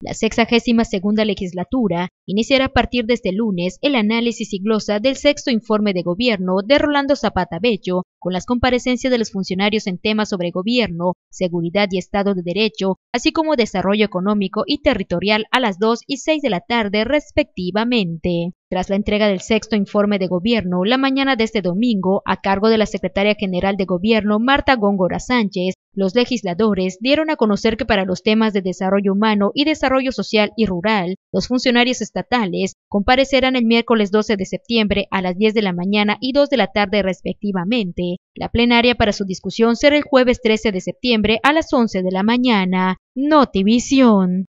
La sexagésima segunda legislatura iniciará a partir de este lunes el análisis y glosa del sexto informe de gobierno de Rolando Zapata Bello, con las comparecencias de los funcionarios en temas sobre gobierno, seguridad y Estado de Derecho, así como desarrollo económico y territorial a las 2 y 6 de la tarde respectivamente. Tras la entrega del sexto informe de gobierno, la mañana de este domingo, a cargo de la secretaria general de gobierno Marta Góngora Sánchez, los legisladores dieron a conocer que para los temas de desarrollo humano y desarrollo social y rural, los funcionarios estatales comparecerán el miércoles 12 de septiembre a las 10 de la mañana y 2 de la tarde respectivamente. La plenaria para su discusión será el jueves 13 de septiembre a las 11 de la mañana. Notivisión.